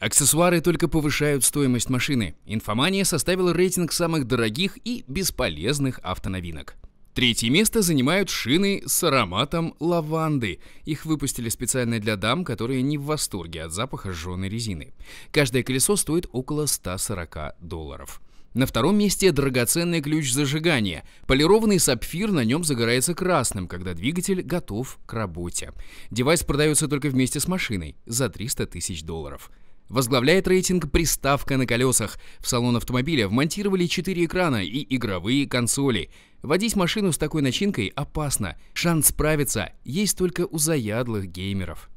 Аксессуары только повышают стоимость машины. Инфомания составила рейтинг самых дорогих и бесполезных автоновинок. Третье место занимают шины с ароматом лаванды. Их выпустили специально для дам, которые не в восторге от запаха жженой резины. Каждое колесо стоит около 140 долларов. На втором месте драгоценный ключ зажигания. Полированный сапфир на нем загорается красным, когда двигатель готов к работе. Девайс продается только вместе с машиной за 300 тысяч долларов. Возглавляет рейтинг приставка на колесах. В салон автомобиля вмонтировали 4 экрана и игровые консоли. Водить машину с такой начинкой опасно. Шанс справиться есть только у заядлых геймеров.